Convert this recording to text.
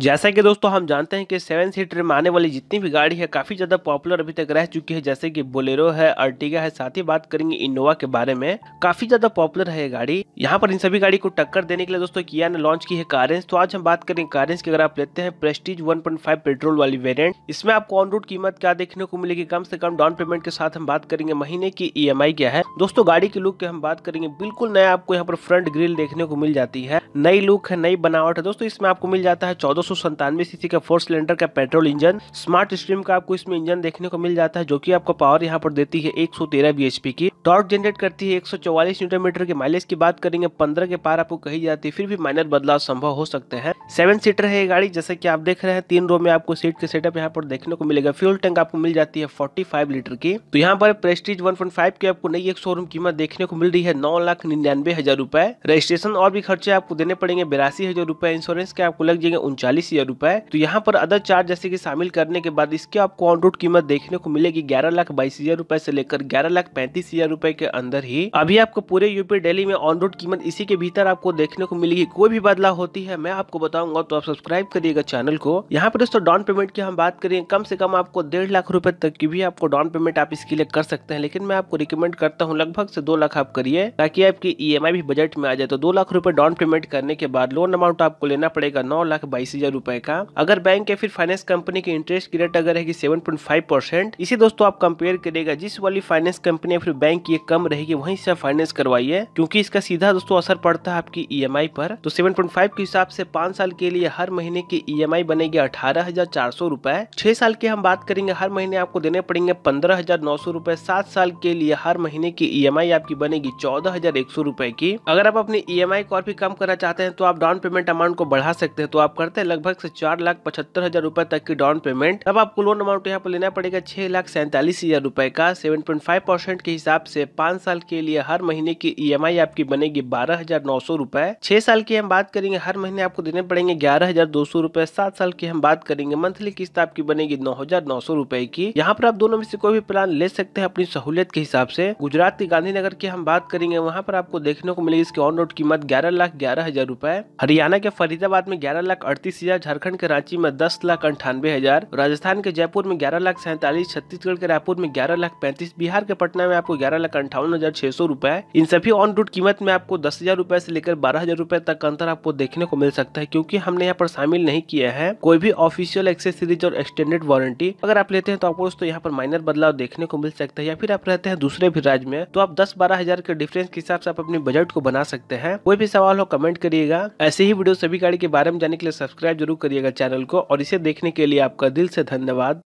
जैसा कि दोस्तों हम जानते हैं कि सेवन सीटर में आने वाली जितनी भी गाड़ी है काफ़ी ज़्यादा पॉपुलर अभी तक रह चुकी है जैसे कि बोलेरो है अर्टिगा है साथ ही बात करेंगे इनोवा के बारे में काफ़ी ज़्यादा पॉपुलर है ये गाड़ी यहाँ पर इन सभी गाड़ी को टक्कर देने के लिए दोस्तों किया ने लॉन्च की है कारेंस तो आज हम बात करेंगे कारेंस की अगर आप लेते हैं प्रेस्टीज वन पेट्रोल वाली वेरियंट इसमें आपको ऑन रोड कीमत क्या देखने को मिलेगी कम से कम डाउन पेमेंट के साथ हम बात करेंगे महीने की ई e क्या है दोस्तों गाड़ी की लुक की हम बात करेंगे बिल्कुल नया आपको यहाँ पर फ्रंट ग्रिल देखने को मिल जाती है नई लुक है नई बनावट है दोस्तों इसमें आपको मिल जाता है चौदह सौ सीसी का फोर सिलेंडर का पेट्रोल इंजन स्मार्ट स्ट्रीम का आपको इसमें इंजन देखने को मिल जाता है जो कि आपको पावर यहाँ पर देती है 113 बीएचपी की टॉर्क जनरेट करती है 144 न्यूटन मीटर के माइलेज की बात करेंगे 15 के पार आपको कही जाती है फिर भी माइनर बदलाव संभव हो सकते हैं सेवन सीटर है ये गाड़ी जैसे कि आप देख रहे हैं तीन रो में आपको सीट के सेटअप यहाँ पर देखने को मिलेगा फ्यूल टैंक आपको मिल जाती है 45 लीटर की तो यहाँ पर प्रेस्टीज फाइव की आपको नई एक शोरूम कीमत देखने को मिल रही है नौ लाख निन्यानवे हजार रूपए रजिस्ट्रेशन और भी खर्चे आपको देने पड़ेंगे बिरासी हजार रूपए इंश्योरेंस के आपको लग जाएंगे उनचालीस हजार रूपए तो यहाँ पर अदर चार्ज जैसे की शामिल करने के बाद इसके आपको ऑन रोड कीमत देखने को मिलेगी ग्यारह लाख बाईस हजार रूपए से लेकर ग्यारह लाख पैंतीस हजार रुपए के अंदर ही अभी आपको पूरे यूपी डेली में ऑन रोड कीमत इसी के भीतर आपको देखने को मिलेगी कोई भी बदलाव होती है मैं आपको बताऊंगा तो आप सब्सक्राइब करिएगा चैनल को यहाँ पर दोस्तों डाउन पेमेंट की हम बात करें कम से कम आपको डेढ़ लाख रुपए तक की भी आपको डाउन पेमेंट आप इसके लिए कर सकते हैं लेकिन मैं आपको रिकमेंड करता हूँ लगभग से दो लाख आप करिए ताकि आपकी ई e भी बजट में आ जाए तो दो लाख रूपये डाउन पेमेंट करने के बाद लोन अमाउंट आपको लेना पड़ेगा नौ लाख बाईस हजार रुपए का अगर बैंक या फिर फाइनेंस कंपनी की इंटरेस्ट की रेट अगर है कि सेवन पॉइंट फाइव परसेंट इसे दोस्तों आप कंपेयर करेगा जिस वाली फाइनेंस कंपनी या फिर बैंक कि ये कम रहेगी वहीं से आप फाइनेंस करवाइए क्योंकि इसका सीधा दोस्तों असर पड़ता है आपकी ई e पर तो सेवन के हिसाब से पांच साल के लिए हर महीने की ई e बनेगी अठारह हजार चार सौ रूपए छह साल की हम बात करेंगे हर महीने आपको देने पड़ेंगे पंद्रह हजार नौ सौ रूपए सात साल के लिए हर महीने की ई e आपकी बनेगी चौदह हजार एक सौ रूपए की अगर आप अपनी ई को और भी कम करना चाहते हैं तो आप डाउन पेमेंट अमाउंट को बढ़ा सकते हैं तो आप करते हैं लगभग से चार लाख पचहत्तर हजार रूपए तक की डाउन पेमेंट अब आपको लोन अमाउंट यहाँ पर लेना पड़ेगा छह लाख सैंतालीस हजार रूपए का सेवन पॉइंट फाइव परसेंट के हिसाब से पांच साल के लिए हर महीने की ईएमआई e आपकी बनेगी बारह हजार नौ सौ रुपए छह साल की हम बात करेंगे हर महीने आपको देने पड़ेंगे ग्यारह हजार दो सौ रुपए सात साल की हम बात करेंगे मंथली किस्त आपकी बनेगी नौ हजार नौ सौ रुपए की यहाँ पर आप दोनों में से कोई भी प्लान ले सकते हैं अपनी सहूलियत के हिसाब से गुजरात के गांधीनगर की हम बात करेंगे वहाँ पर आपको देखने को मिलेगी इसकी ऑन रोड कीमत ग्यारह लाख ग्यारह हजार रुपए हरियाणा के फरीदाबाद में ग्यारह लाख अड़तीस हजार झारखंड के रांची में दस लाख अंठानवे हजार राजस्थान के जयपुर में ग्यारह लाख सैंतालीस छत्तीसगढ़ के रायपुर में ग्यारह लाख पैंतीस बिहार के पटना में आपको ग्यारह लाख अंठावन हजार छह सौ रुपए इन सभी ऑन रूट कीमत में आपको दस हजार रुपए से लेकर बारह हजार रुपए तक अंतर आपको देखने को मिल सकता है क्योंकि हमने यहाँ पर शामिल नहीं किया है कोई भी ऑफिशियल एक्सेसरीज और एक्सटेंडेड वारंटी अगर आप लेते हैं तो आपको दोस्तों यहाँ पर माइनर बदलाव देखने को मिल सकता है या फिर आप रहते हैं दूसरे भी राज्य में तो आप दस बारह हजार के डिफरेंस के हिसाब से आप अपने बजट को बना सकते हैं कोई भी सवाल हो कमेंट करिएगा ऐसे ही वीडियो सभी गाड़ी के बारे में जाने के लिए सब्सक्राइब जरूर करिएगा चैनल को और इसे देखने के लिए आपका दिल से धन्यवाद